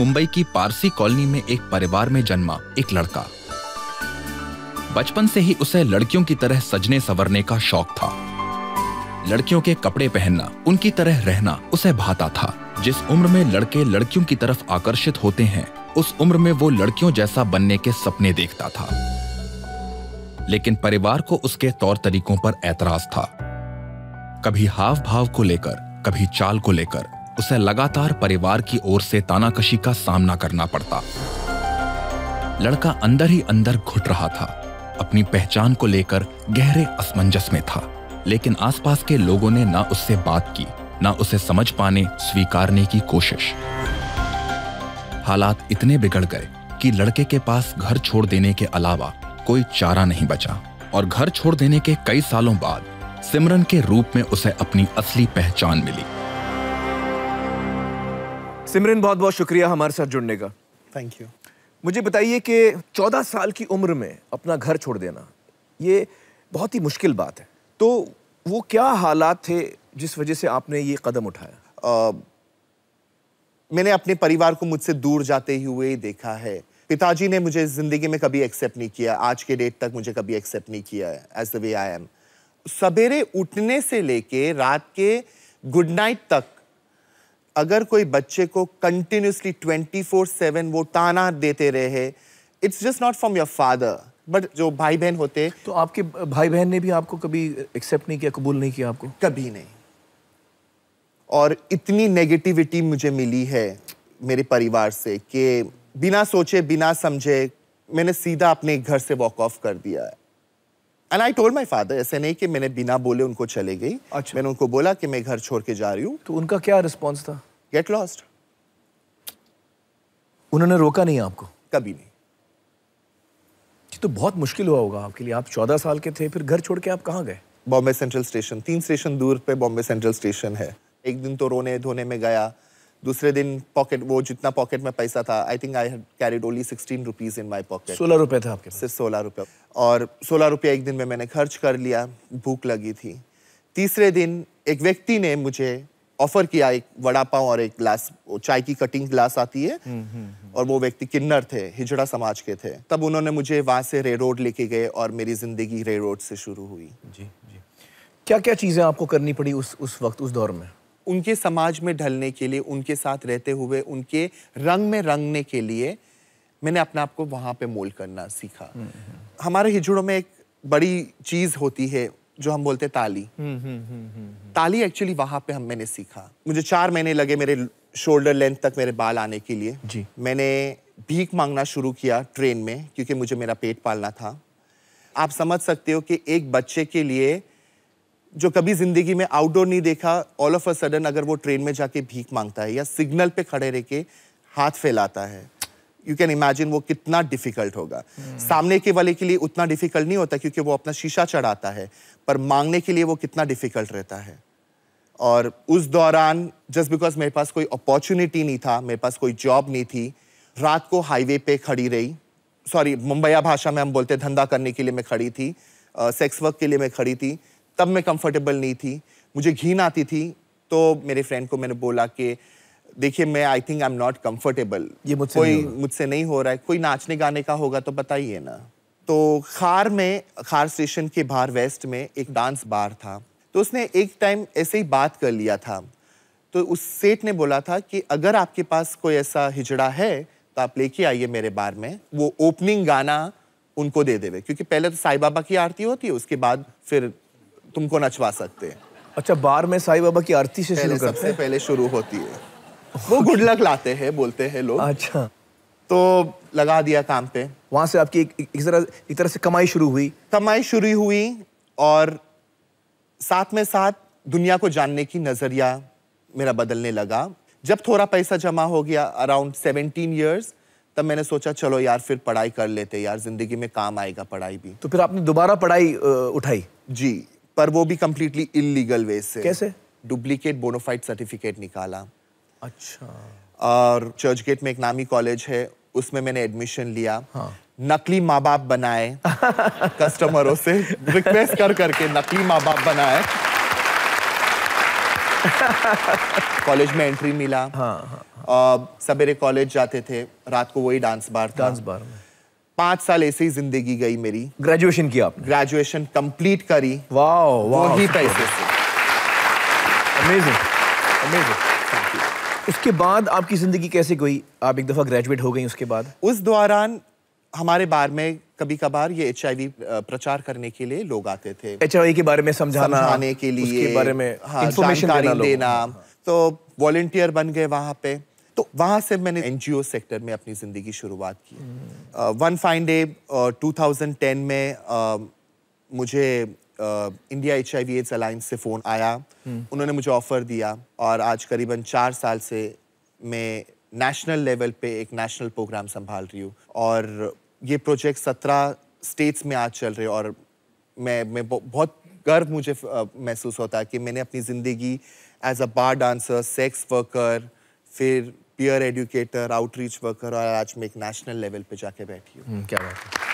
मुंबई की पारसी कॉलोनी में एक परिवार में जन्मा एक लड़का बचपन से ही उसे लड़कियों की तरह सजने सवरने का शौक था लड़कियों के कपड़े पहनना उनकी तरह रहना उसे भाता था जिस उम्र में लड़के लड़कियों की तरफ आकर्षित होते हैं उस उम्र में वो लड़कियों जैसा बनने के सपने देखता था लेकिन परिवार को उसके तौर तरीकों पर ऐतराज था कभी हाव भाव को लेकर कभी चाल को लेकर उसे लगातार परिवार की ओर से तानाकशी का सामना करना पड़ता लड़का अंदर ही अंदर घुट रहा था अपनी पहचान को लेकर गहरे असमंजस में था लेकिन आसपास के लोगों ने ना उससे बात की ना उसे समझ पाने स्वीकारने की कोशिश हालात इतने बिगड़ गए कि लड़के के पास घर छोड़ देने के अलावा कोई चारा नहीं बचा और घर छोड़ देने के कई सालों बाद सिमरन के रूप में उसे अपनी असली पहचान मिली सिमरन बहुत बहुत शुक्रिया हमारे साथ जुड़ने का थैंक यू मुझे बताइए कि 14 साल की उम्र में अपना घर छोड़ देना ये बहुत ही मुश्किल बात है तो वो क्या हालात थे जिस वजह से आपने ये कदम उठाया आ, मैंने अपने परिवार को मुझसे दूर जाते ही हुए देखा है पिताजी ने मुझे ज़िंदगी में कभी एक्सेप्ट नहीं किया आज के डेट तक मुझे कभी एक्सेप्ट नहीं किया है as the way I am सवेरे उठने से लेके रात के गुड नाइट तक अगर कोई बच्चे को कंटिन्यूसली ट्वेंटी फोर सेवन वो ताना देते रहे it's just not from your father but जो भाई बहन होते तो आपके भाई बहन ने भी आपको कभी एक्सेप्ट नहीं किया कबूल नहीं किया आपको कभी नहीं और इतनी नेगेटिविटी मुझे मिली है मेरे परिवार से कि बिना सोचे बिना समझे मैंने सीधा अपने घर से वॉक ऑफ कर दिया है and I told my father ऐसे नहीं कि मैंने बिना बोले उनको चले गई अच्छा मैंने उनको बोला कि मैं घर छोड़ के जा रही हूँ तो उनका क्या रिस्पॉन्स था गेट लॉस्ट उन्होंने रोका नहीं आपको कभी नहीं ये तो बहुत मुश्किल हुआ होगा आपके लिए आप चौदह साल के थे फिर घर छोड़ के आप कहाँ गए बॉम्बे सेंट्रल स्टेशन तीन स्टेशन दूर पे बॉम्बे सेंट्रल स्टेशन है एक दिन तो रोने धोने में गया दूसरे दिन पॉकेट वो जितना पॉकेट में पैसा था I think I had carried only sixteen rupees in my pocket सोलह रुपये था आपके सिर्फ सोलह रुपये और सोलह रुपया एक दिन में मैंने खर्च कर लिया भूख लगी थी तीसरे दिन एक व्यक्ति ने मुझे ऑफर किया एक वड़ा पाव और एक ग्लास चाय की कटिंग ग्लास आती है हम्म, हम्म, हम्म। और वो व्यक्ति किन्नर थे हिजड़ा समाज के थे तब उन्होंने मुझे वहां से रे रोड लेके गए और मेरी जिंदगी रे रोड से शुरू हुई जी जी क्या क्या चीज़ें आपको करनी पड़ी उस उस वक्त उस दौर में उनके समाज में ढलने के लिए उनके साथ रहते हुए उनके रंग में रंगने के लिए मैंने अपने आप को वहां पे मोल करना सीखा हमारे हिजड़ों में एक बड़ी चीज़ होती है जो हम बोलते हैं ताली हम्म, हम्म, हम्म, ताली एक्चुअली वहां पे हम मैंने सीखा मुझे चार महीने लगे मेरे शोल्डर लेंथ तक मेरे बाल आने के लिए जी मैंने भीख मांगना शुरू किया ट्रेन में क्योंकि मुझे मेरा पेट पालना था आप समझ सकते हो कि एक बच्चे के लिए जो कभी जिंदगी में आउटडोर नहीं देखा ऑल ऑफ अ सडन अगर वो ट्रेन में जाके भीख मांगता है या सिग्नल पे खड़े रह के हाथ फैलाता है यू कैन इमेजिन वो कितना डिफिकल्ट होगा hmm. सामने के वाले के लिए उतना डिफिकल्ट नहीं होता क्योंकि वो अपना शीशा चढ़ाता है पर मांगने के लिए वो कितना डिफिकल्ट रहता है और उस दौरान जस्ट बिकॉज मेरे पास कोई अपॉर्चुनिटी नहीं था मेरे पास कोई जॉब नहीं थी रात को हाईवे पे खड़ी रही सॉरी मुंबईया भाषा में हम बोलते धंधा करने के लिए मैं खड़ी थी सेक्स uh, वर्क के लिए मैं खड़ी थी तब मैं कंफर्टेबल नहीं थी मुझे घीन आती थी तो मेरे फ्रेंड को मैंने बोला कि देखिए मैं I think I am not comfortable ये मुझसे कोई मुझसे नहीं हो रहा है कोई नाचने गाने का होगा तो बताइए ना तो खार में खार स्टेशन के बाहर वेस्ट में एक डांस बार था तो उसने एक टाइम ऐसे ही बात कर लिया था तो उस सेठ ने बोला था कि अगर आपके पास कोई ऐसा हिजड़ा है तो आप लेके आइए मेरे बार में वो ओपनिंग गाना उनको दे देवे क्योंकि पहले तो साई बाबा की आरती होती है उसके बाद फिर तुमको नचवा सकते हैं अच्छा बार में साई बाबा की आरती से शुरू करते हैं पहले शुरू होती है वो गुड लक लाते हैं बोलते हैं लोग अच्छा तो लगा दिया काम पे वहां से आपकी एक, एक तरह एक तरह से कमाई शुरू हुई कमाई शुरू हुई और साथ में साथ दुनिया को जानने की नज़रिया मेरा बदलने लगा जब थोड़ा पैसा जमा हो गया अराउंड सेवनटीन ईयर्स तब मैंने सोचा चलो यार फिर पढ़ाई कर लेते यार जिंदगी में काम आएगा पढ़ाई भी तो फिर आपने दोबारा पढ़ाई उठाई जी पर वो भी कम्प्लीटली इलीगल वे से कैसे डुप्लीकेट बोनोफाइड सर्टिफिकेट निकाला अच्छा और चर्च गेट में एक नामी कॉलेज है उसमें मैंने एडमिशन लिया हाँ. नकली माँ बाप बनाए कस्टमरों से रिक्वेस्ट कर करके नकली माँ बाप बनाए कॉलेज में एंट्री मिला हाँ, हाँ, हाँ। सवेरे कॉलेज जाते थे रात को वही डांस बार था डांस बार पांच साल ऐसे ही जिंदगी गई मेरी ग्रेजुएशन की आपने ग्रेजुएशन कंप्लीट करी वाओ वाओ वही पैसे से अमेजिंग अमेजिंग उसके बाद आपकी ज़िंदगी कैसे गई आप एक दफ़ा ग्रेजुएट हो गई उसके बाद उस दौरान हमारे बार में कभी कभार ये एच प्रचार करने के लिए लोग आते थे एच के बारे में समझाना आने के लिए उसके बारे में हाँ, देना, देना हाँ। तो वॉल्टियर बन गए वहां पे तो वहां से मैंने एनजीओ सेक्टर में अपनी ज़िंदगी शुरुआत की वन फाइन डे टू में uh, मुझे India H I V AIDS alliance से फ़ोन आया हम्म। उन्होंने मुझे ऑफ़र दिया और आज करीबन चार साल से मैं नेशनल लेवल पे एक नेशनल प्रोग्राम संभाल रही हूँ और ये प्रोजेक्ट सत्रह स्टेट्स में आज चल रहे और मैं मैं बहुत गर्व मुझे महसूस होता है कि मैंने अपनी ज़िंदगी as a bar dancer sex worker फिर पीयर एडुकेटर आउटरीच वर्कर और आज मैं एक नेशनल लेवल पे जाके बैठी हूँ हम्म, क्या बात है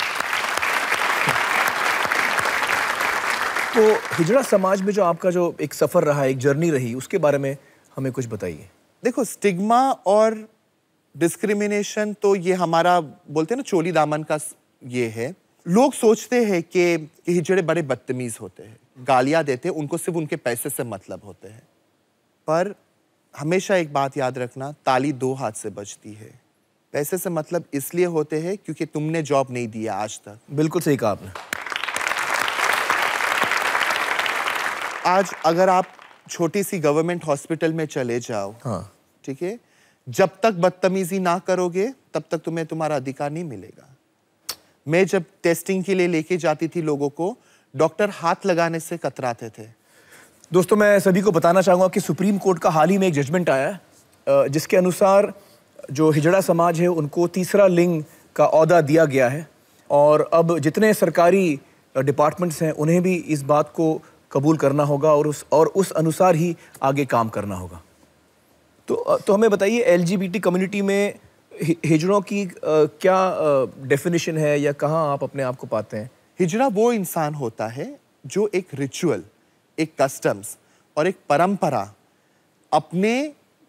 तो हिजड़ा समाज में जो आपका जो एक सफ़र रहा एक जर्नी रही उसके बारे में हमें कुछ बताइए देखो स्टिग्मा और डिस्क्रिमिनेशन तो ये हमारा बोलते हैं ना चोली दामन का ये है लोग सोचते हैं कि हिजड़े बड़े बदतमीज़ होते हैं गालियाँ देते हैं उनको सिर्फ उनके पैसे से मतलब होते हैं पर हमेशा एक बात याद रखना ताली दो हाथ से बजती है पैसे से मतलब इसलिए होते हैं क्योंकि तुमने जॉब नहीं दिया आज तक बिल्कुल सही कहा आपने आज अगर आप छोटी सी गवर्नमेंट हॉस्पिटल में चले जाओ हाँ। ठीक है जब तक बदतमीजी ना करोगे तब तक तुम्हें तुम्हारा अधिकार नहीं मिलेगा मैं जब टेस्टिंग के लिए लेके जाती थी लोगों को डॉक्टर हाथ लगाने से कतराते थे दोस्तों मैं सभी को बताना चाहूंगा कि सुप्रीम कोर्ट का हाल ही में एक जजमेंट आया जिसके अनुसार जो हिजड़ा समाज है उनको तीसरा लिंग का अहदा दिया गया है और अब जितने सरकारी डिपार्टमेंट्स हैं उन्हें भी इस बात को कबूल करना होगा और उस और उस अनुसार ही आगे काम करना होगा तो तो हमें बताइए एल कम्युनिटी में हिजड़ों की आ, क्या डेफिनेशन है या कहाँ आप अपने आप को पाते हैं हिजड़ा वो इंसान होता है जो एक रिचुअल एक कस्टम्स और एक परंपरा अपने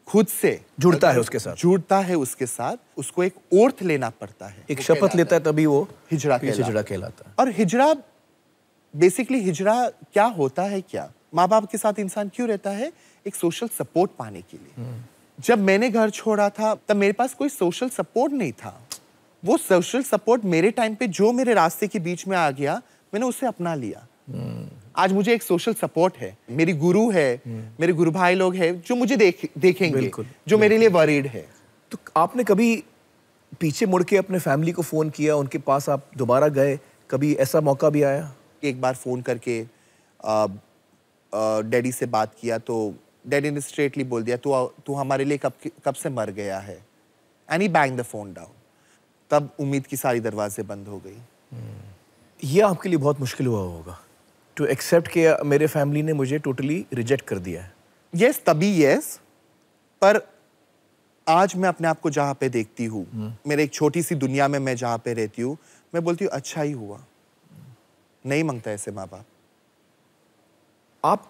खुद से जुड़ता है उसके साथ जुड़ता है उसके साथ उसको एक ओर्थ लेना पड़ता है एक शपथ लेता है तभी वो हिजड़ा हिजड़ा कहलाता है और हिजड़ा बेसिकली हिजरा क्या होता है क्या माँ बाप के साथ इंसान क्यों रहता है एक सोशल सपोर्ट पाने के लिए हम्म। जब मैंने घर छोड़ा था तब मेरे पास कोई सोशल सपोर्ट नहीं था वो सोशल सपोर्ट मेरे टाइम पे जो मेरे रास्ते के बीच में आ गया मैंने उसे अपना लिया हम्म। आज मुझे एक सोशल सपोर्ट है मेरी गुरु है हम्म। मेरे गुरु भाई लोग हैं जो मुझे देख देखेंगे जो मेरे लिए वरीड है तो आपने कभी पीछे मुड़ के अपने फैमिली को फ़ोन किया उनके पास आप दोबारा गए कभी ऐसा मौका भी आया एक बार फ़ोन करके डैडी से बात किया तो डैडी ने स्ट्रेटली बोल दिया तू तू हमारे लिए कब कब से मर गया है and he bang the phone down तब उम्मीद की सारी दरवाजे बंद हो गई hmm. ये आपके लिए बहुत मुश्किल हुआ होगा टू एक्सेप्ट कि मेरे फैमिली ने मुझे टोटली रिजेक्ट कर दिया है यस yes, तभी यस yes, पर आज मैं अपने आप को जहाँ पे देखती हूँ hmm. मेरे एक छोटी सी दुनिया में मैं जहाँ पे रहती हूँ मैं बोलती हूँ अच्छा ही हुआ नहीं मांगता ऐसे माँ बाप आप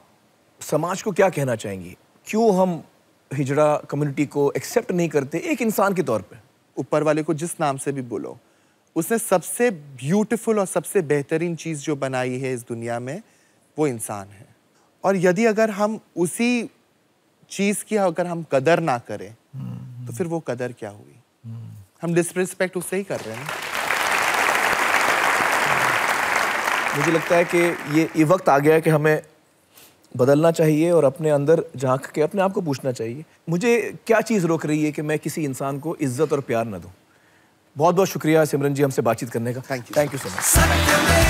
समाज को क्या कहना चाहेंगी क्यों हम हिजड़ा कम्युनिटी को एक्सेप्ट नहीं करते एक इंसान के तौर पे ऊपर वाले को जिस नाम से भी बोलो उसने सबसे ब्यूटीफुल और सबसे बेहतरीन चीज़ जो बनाई है इस दुनिया में वो इंसान है और यदि अगर हम उसी चीज़ की अगर हम कदर ना करें हम्म, तो हम्म। फिर वो कदर क्या हुई हम्म। हम डिसरिस्पेक्ट उससे ही कर रहे हैं मुझे लगता है कि ये ये वक्त आ गया है कि हमें बदलना चाहिए और अपने अंदर झांक के अपने आप को पूछना चाहिए मुझे क्या चीज़ रोक रही है कि मैं किसी इंसान को इज्जत और प्यार ना दूँ बहुत बहुत शुक्रिया सिमरन जी हमसे बातचीत करने का thank you thank you so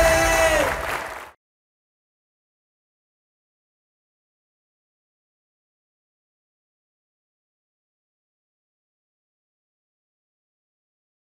much